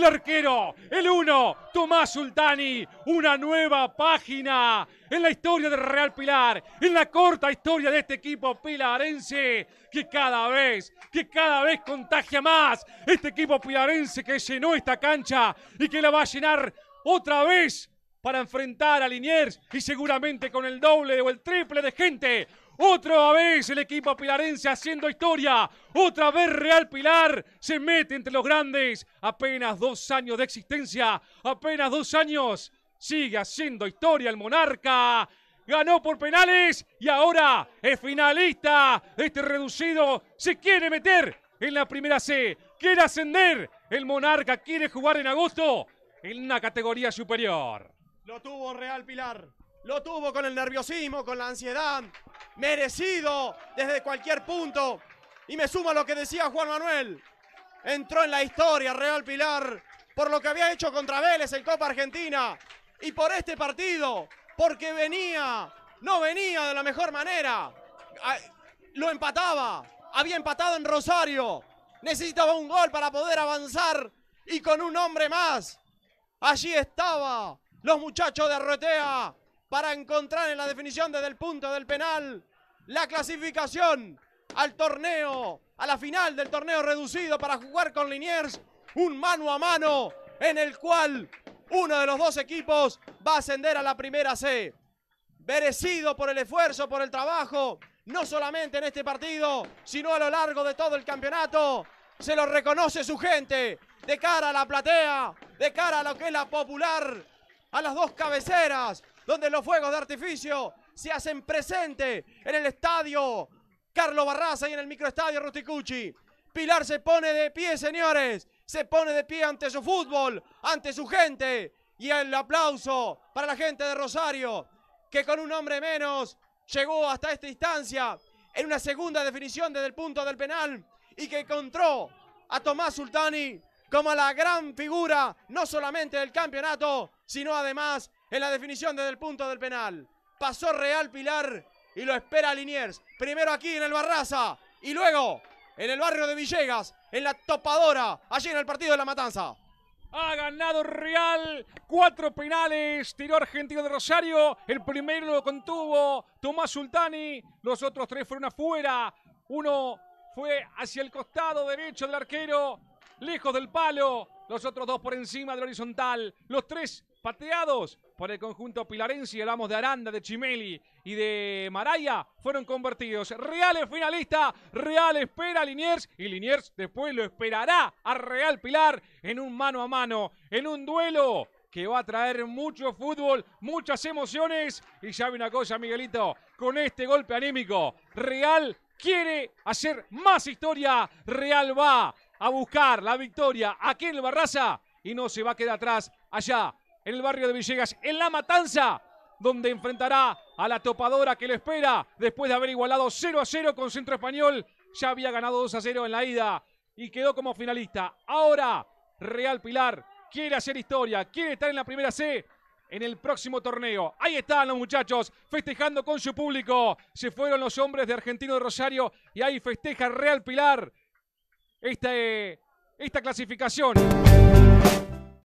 el arquero, el uno, Tomás Sultani, una nueva página en la historia del Real Pilar, en la corta historia de este equipo pilarense que cada vez, que cada vez contagia más este equipo pilarense que llenó esta cancha y que la va a llenar otra vez para enfrentar a Liniers y seguramente con el doble o el triple de gente otra vez el equipo pilarense haciendo historia. Otra vez Real Pilar se mete entre los grandes. Apenas dos años de existencia. Apenas dos años. Sigue haciendo historia el monarca. Ganó por penales y ahora es finalista. Este reducido se quiere meter en la primera C. Quiere ascender. El monarca quiere jugar en agosto en una categoría superior. Lo tuvo Real Pilar. Lo tuvo con el nerviosismo, con la ansiedad, merecido desde cualquier punto. Y me sumo a lo que decía Juan Manuel. Entró en la historia Real Pilar por lo que había hecho contra Vélez en Copa Argentina y por este partido, porque venía, no venía de la mejor manera. Ah, lo empataba, había empatado en Rosario, necesitaba un gol para poder avanzar y con un hombre más. Allí estaba los muchachos de Arrotea para encontrar en la definición desde el punto del penal la clasificación al torneo, a la final del torneo reducido para jugar con Liniers, un mano a mano en el cual uno de los dos equipos va a ascender a la primera C. Merecido por el esfuerzo, por el trabajo, no solamente en este partido, sino a lo largo de todo el campeonato. Se lo reconoce su gente, de cara a la platea, de cara a lo que es la popular, a las dos cabeceras, donde los fuegos de artificio se hacen presente en el estadio Carlos Barraza y en el microestadio Rusticucci. Pilar se pone de pie, señores. Se pone de pie ante su fútbol, ante su gente. Y el aplauso para la gente de Rosario, que con un hombre menos llegó hasta esta instancia en una segunda definición desde el punto del penal y que encontró a Tomás Sultani como la gran figura, no solamente del campeonato, sino además en la definición desde el punto del penal. Pasó Real Pilar y lo espera Liniers. Primero aquí en el Barraza y luego en el barrio de Villegas, en la topadora, allí en el partido de la Matanza. Ha ganado Real, cuatro penales, tiró Argentino de Rosario, el primero lo contuvo Tomás Sultani, los otros tres fueron afuera, uno fue hacia el costado derecho del arquero, lejos del palo, los otros dos por encima del horizontal, los tres pateados por el conjunto pilarense, hablamos de Aranda, de Chimeli y de Maraya, fueron convertidos. Real es finalista, Real espera a Liniers y Liniers después lo esperará a Real Pilar en un mano a mano, en un duelo que va a traer mucho fútbol, muchas emociones y sabe una cosa Miguelito, con este golpe anímico, Real quiere hacer más historia, Real va a buscar la victoria aquí en el Barraza y no se va a quedar atrás allá en el barrio de Villegas, en La Matanza, donde enfrentará a la topadora que lo espera después de haber igualado 0 a 0 con Centro Español. Ya había ganado 2 a 0 en la ida y quedó como finalista. Ahora Real Pilar quiere hacer historia, quiere estar en la primera C en el próximo torneo. Ahí están los muchachos festejando con su público. Se fueron los hombres de Argentino de Rosario y ahí festeja Real Pilar esta eh, clasificación.